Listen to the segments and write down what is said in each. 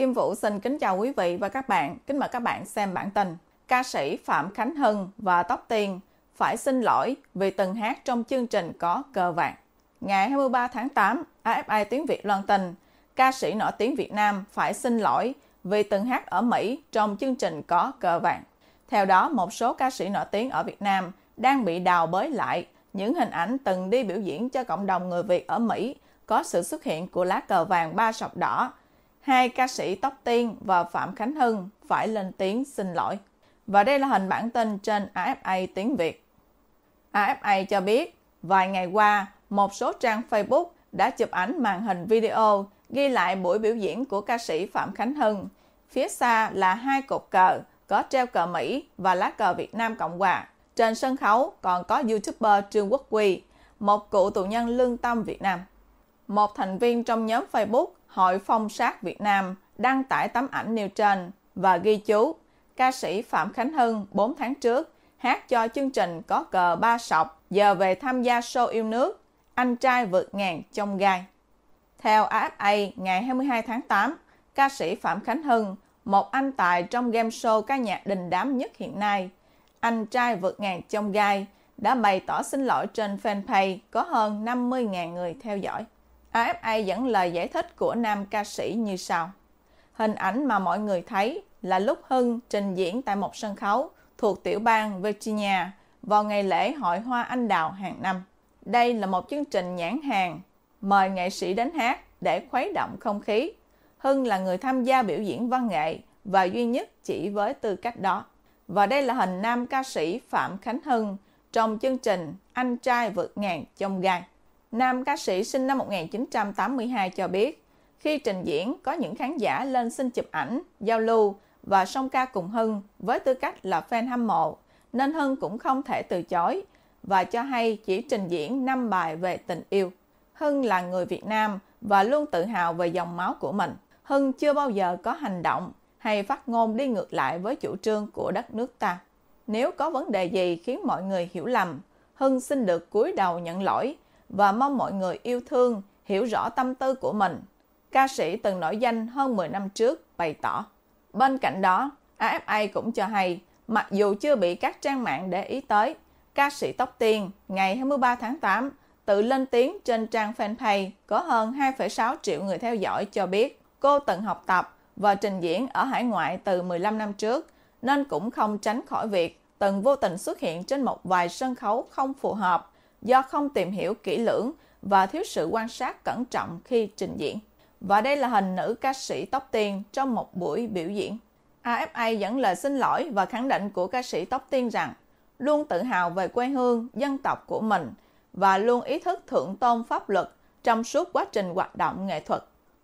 Kim Vũ xin kính chào quý vị và các bạn. Kính mời các bạn xem bản tin. Ca sĩ Phạm Khánh Hưng và Tóc Tiên phải xin lỗi vì từng hát trong chương trình có cờ vàng. Ngày 23 tháng 8, AFI tiếng Việt loan tin, ca sĩ nổi tiếng Việt Nam phải xin lỗi vì từng hát ở Mỹ trong chương trình có cờ vàng. Theo đó, một số ca sĩ nổi tiếng ở Việt Nam đang bị đào bới lại những hình ảnh từng đi biểu diễn cho cộng đồng người Việt ở Mỹ có sự xuất hiện của lá cờ vàng ba sọc đỏ hai ca sĩ Tóc Tiên và Phạm Khánh Hưng phải lên tiếng xin lỗi. Và đây là hình bản tin trên AFA tiếng Việt. AFA cho biết, vài ngày qua, một số trang Facebook đã chụp ảnh màn hình video ghi lại buổi biểu diễn của ca sĩ Phạm Khánh Hưng. Phía xa là hai cột cờ có treo cờ Mỹ và lá cờ Việt Nam Cộng Hòa. Trên sân khấu còn có YouTuber Trương Quốc Quy, một cựu tù nhân lương tâm Việt Nam. Một thành viên trong nhóm Facebook Hội Phong sát Việt Nam đăng tải tấm ảnh nêu trên và ghi chú ca sĩ Phạm Khánh Hưng 4 tháng trước hát cho chương trình có cờ ba sọc giờ về tham gia show yêu nước Anh trai vượt ngàn trong gai. Theo AFA, ngày 22 tháng 8, ca sĩ Phạm Khánh Hưng, một anh tài trong game show ca nhạc đình đám nhất hiện nay, Anh trai vượt ngàn trong gai, đã bày tỏ xin lỗi trên fanpage có hơn 50.000 người theo dõi. AFA dẫn lời giải thích của nam ca sĩ như sau. Hình ảnh mà mọi người thấy là lúc Hưng trình diễn tại một sân khấu thuộc tiểu bang Virginia vào ngày lễ hội hoa anh đào hàng năm. Đây là một chương trình nhãn hàng, mời nghệ sĩ đến hát để khuấy động không khí. Hưng là người tham gia biểu diễn văn nghệ và duy nhất chỉ với tư cách đó. Và đây là hình nam ca sĩ Phạm Khánh Hưng trong chương trình Anh trai vượt ngàn trong gai. Nam ca sĩ sinh năm 1982 cho biết, khi trình diễn có những khán giả lên xin chụp ảnh, giao lưu và song ca cùng Hưng với tư cách là fan hâm mộ, nên Hưng cũng không thể từ chối và cho hay chỉ trình diễn 5 bài về tình yêu. Hưng là người Việt Nam và luôn tự hào về dòng máu của mình. Hưng chưa bao giờ có hành động hay phát ngôn đi ngược lại với chủ trương của đất nước ta. Nếu có vấn đề gì khiến mọi người hiểu lầm, Hưng xin được cúi đầu nhận lỗi và mong mọi người yêu thương, hiểu rõ tâm tư của mình. Ca sĩ từng nổi danh hơn 10 năm trước bày tỏ. Bên cạnh đó, AFA cũng cho hay, mặc dù chưa bị các trang mạng để ý tới, ca sĩ Tóc Tiên ngày 23 tháng 8 tự lên tiếng trên trang fanpage có hơn 2,6 triệu người theo dõi cho biết cô từng học tập và trình diễn ở hải ngoại từ 15 năm trước nên cũng không tránh khỏi việc từng vô tình xuất hiện trên một vài sân khấu không phù hợp do không tìm hiểu kỹ lưỡng và thiếu sự quan sát cẩn trọng khi trình diễn. Và đây là hình nữ ca sĩ tóc tiên trong một buổi biểu diễn. AFA dẫn lời xin lỗi và khẳng định của ca sĩ tóc tiên rằng luôn tự hào về quê hương, dân tộc của mình và luôn ý thức thượng tôn pháp luật trong suốt quá trình hoạt động nghệ thuật.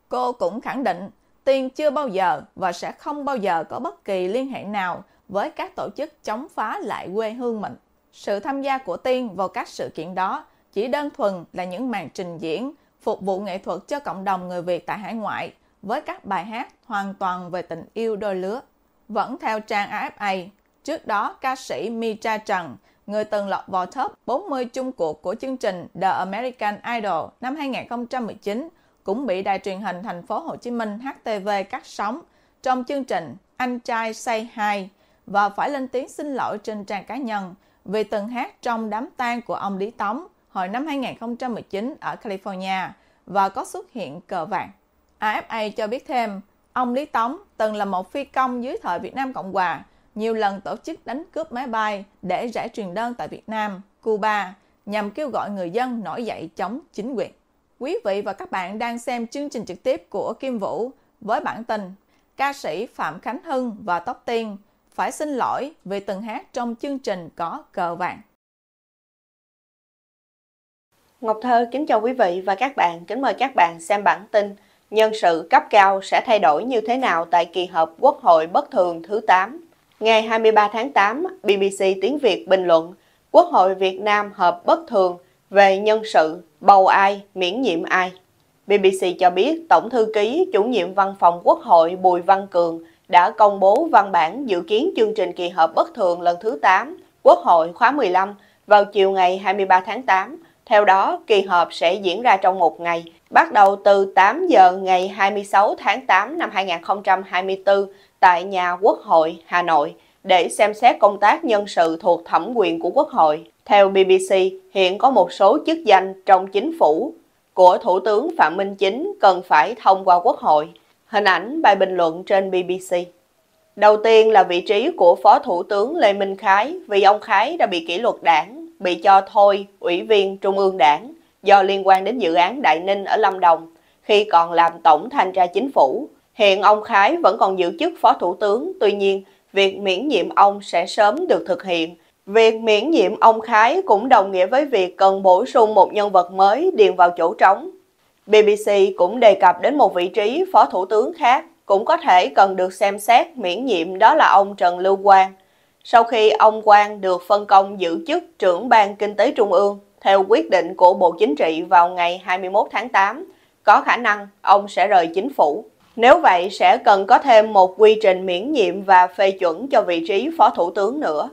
Cô cũng khẳng định Tiên chưa bao giờ và sẽ không bao giờ có bất kỳ liên hệ nào với các tổ chức chống phá lại quê hương mình. Sự tham gia của Tiên vào các sự kiện đó chỉ đơn thuần là những màn trình diễn, phục vụ nghệ thuật cho cộng đồng người Việt tại hải ngoại với các bài hát hoàn toàn về tình yêu đôi lứa. Vẫn theo trang AFA, trước đó ca sĩ Mitra Trần, người từng lọt vào top 40 chung cuộc của chương trình The American Idol năm 2019, cũng bị đài truyền hình thành phố Hồ Chí Minh HTV cắt sóng trong chương trình Anh trai say hi và phải lên tiếng xin lỗi trên trang cá nhân – về từng hát trong đám tang của ông Lý Tống hồi năm 2019 ở California và có xuất hiện cờ vàng. AFA cho biết thêm, ông Lý Tống từng là một phi công dưới thời Việt Nam Cộng Hòa, nhiều lần tổ chức đánh cướp máy bay để rải truyền đơn tại Việt Nam, Cuba nhằm kêu gọi người dân nổi dậy chống chính quyền. Quý vị và các bạn đang xem chương trình trực tiếp của Kim Vũ với bản tin ca sĩ Phạm Khánh Hưng và Tóc Tiên – phải xin lỗi vì từng hát trong chương trình có cờ vàng. Ngọc Thơ kính chào quý vị và các bạn, kính mời các bạn xem bản tin Nhân sự cấp cao sẽ thay đổi như thế nào tại kỳ họp Quốc hội bất thường thứ 8? Ngày 23 tháng 8, BBC tiếng Việt bình luận Quốc hội Việt Nam họp bất thường về nhân sự, bầu ai, miễn nhiệm ai. BBC cho biết Tổng thư ký chủ nhiệm văn phòng Quốc hội Bùi Văn Cường đã công bố văn bản dự kiến chương trình kỳ họp bất thường lần thứ 8 Quốc hội khóa 15 vào chiều ngày 23 tháng 8. Theo đó, kỳ họp sẽ diễn ra trong một ngày, bắt đầu từ 8 giờ ngày 26 tháng 8 năm 2024 tại nhà Quốc hội Hà Nội để xem xét công tác nhân sự thuộc thẩm quyền của Quốc hội. Theo BBC, hiện có một số chức danh trong chính phủ của Thủ tướng Phạm Minh Chính cần phải thông qua Quốc hội. Hình ảnh bài bình luận trên BBC. Đầu tiên là vị trí của Phó Thủ tướng Lê Minh Khái vì ông Khái đã bị kỷ luật đảng, bị cho thôi ủy viên Trung ương đảng do liên quan đến dự án Đại Ninh ở Lâm Đồng khi còn làm Tổng Thanh tra Chính phủ. Hiện ông Khái vẫn còn giữ chức Phó Thủ tướng, tuy nhiên việc miễn nhiệm ông sẽ sớm được thực hiện. Việc miễn nhiệm ông Khái cũng đồng nghĩa với việc cần bổ sung một nhân vật mới điền vào chỗ trống BBC cũng đề cập đến một vị trí phó thủ tướng khác cũng có thể cần được xem xét miễn nhiệm đó là ông Trần Lưu Quang. Sau khi ông Quang được phân công giữ chức trưởng ban kinh tế trung ương theo quyết định của Bộ Chính trị vào ngày 21 tháng 8, có khả năng ông sẽ rời chính phủ. Nếu vậy sẽ cần có thêm một quy trình miễn nhiệm và phê chuẩn cho vị trí phó thủ tướng nữa.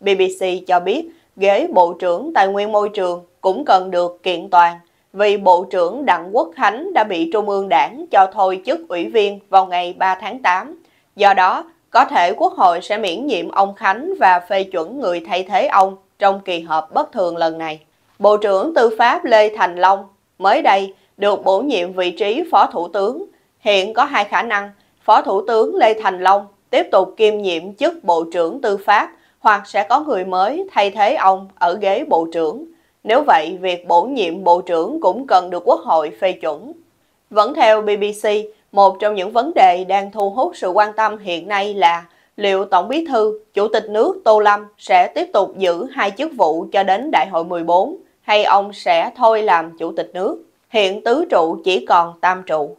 BBC cho biết ghế Bộ trưởng Tài nguyên Môi trường cũng cần được kiện toàn vì Bộ trưởng Đặng Quốc Khánh đã bị Trung ương Đảng cho thôi chức ủy viên vào ngày 3 tháng 8. Do đó, có thể Quốc hội sẽ miễn nhiệm ông Khánh và phê chuẩn người thay thế ông trong kỳ họp bất thường lần này. Bộ trưởng Tư pháp Lê Thành Long mới đây được bổ nhiệm vị trí Phó Thủ tướng. Hiện có hai khả năng, Phó Thủ tướng Lê Thành Long tiếp tục kiêm nhiệm chức Bộ trưởng Tư pháp hoặc sẽ có người mới thay thế ông ở ghế Bộ trưởng. Nếu vậy, việc bổ nhiệm Bộ trưởng cũng cần được Quốc hội phê chuẩn. Vẫn theo BBC, một trong những vấn đề đang thu hút sự quan tâm hiện nay là liệu Tổng bí thư, Chủ tịch nước Tô Lâm sẽ tiếp tục giữ hai chức vụ cho đến Đại hội 14 hay ông sẽ thôi làm Chủ tịch nước. Hiện tứ trụ chỉ còn tam trụ.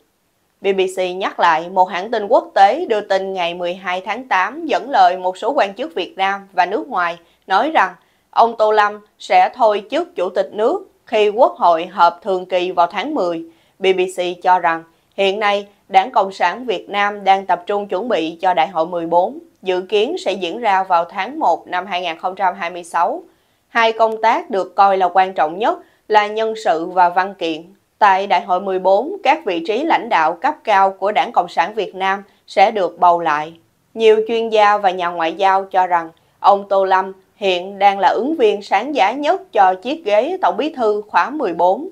BBC nhắc lại một hãng tin quốc tế đưa tin ngày 12 tháng 8 dẫn lời một số quan chức Việt Nam và nước ngoài nói rằng ông Tô Lâm sẽ thôi chức chủ tịch nước khi Quốc hội họp thường kỳ vào tháng 10. BBC cho rằng hiện nay Đảng Cộng sản Việt Nam đang tập trung chuẩn bị cho Đại hội 14, dự kiến sẽ diễn ra vào tháng 1 năm 2026. Hai công tác được coi là quan trọng nhất là nhân sự và văn kiện. Tại Đại hội 14, các vị trí lãnh đạo cấp cao của Đảng Cộng sản Việt Nam sẽ được bầu lại. Nhiều chuyên gia và nhà ngoại giao cho rằng ông Tô Lâm hiện đang là ứng viên sáng giá nhất cho chiếc ghế Tổng bí thư khóa 14.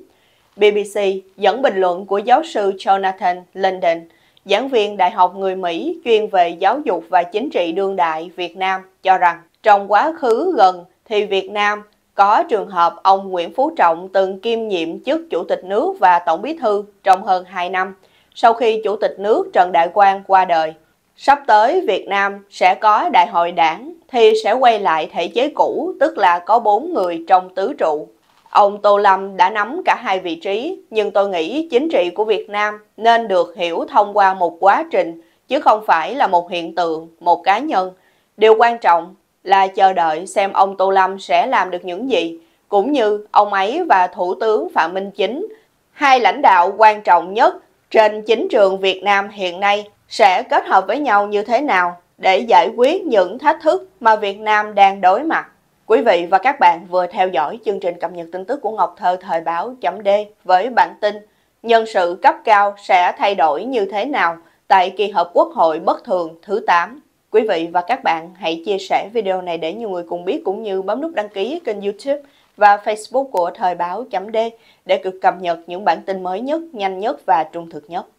BBC dẫn bình luận của giáo sư Jonathan Linden, giảng viên Đại học người Mỹ chuyên về giáo dục và chính trị đương đại Việt Nam cho rằng trong quá khứ gần thì Việt Nam có trường hợp ông Nguyễn Phú Trọng từng kiêm nhiệm chức Chủ tịch nước và Tổng bí thư trong hơn 2 năm sau khi Chủ tịch nước Trần Đại Quang qua đời. Sắp tới Việt Nam sẽ có đại hội đảng thì sẽ quay lại thể chế cũ, tức là có bốn người trong tứ trụ. Ông Tô Lâm đã nắm cả hai vị trí, nhưng tôi nghĩ chính trị của Việt Nam nên được hiểu thông qua một quá trình, chứ không phải là một hiện tượng, một cá nhân. Điều quan trọng là chờ đợi xem ông Tô Lâm sẽ làm được những gì, cũng như ông ấy và Thủ tướng Phạm Minh Chính, hai lãnh đạo quan trọng nhất trên chính trường Việt Nam hiện nay sẽ kết hợp với nhau như thế nào để giải quyết những thách thức mà Việt Nam đang đối mặt. Quý vị và các bạn vừa theo dõi chương trình cập nhật tin tức của Ngọc Thơ thời báo chấm D với bản tin Nhân sự cấp cao sẽ thay đổi như thế nào tại kỳ họp quốc hội bất thường thứ 8. Quý vị và các bạn hãy chia sẻ video này để nhiều người cùng biết cũng như bấm nút đăng ký kênh youtube và facebook của thời báo chấm D để được cập nhật những bản tin mới nhất, nhanh nhất và trung thực nhất.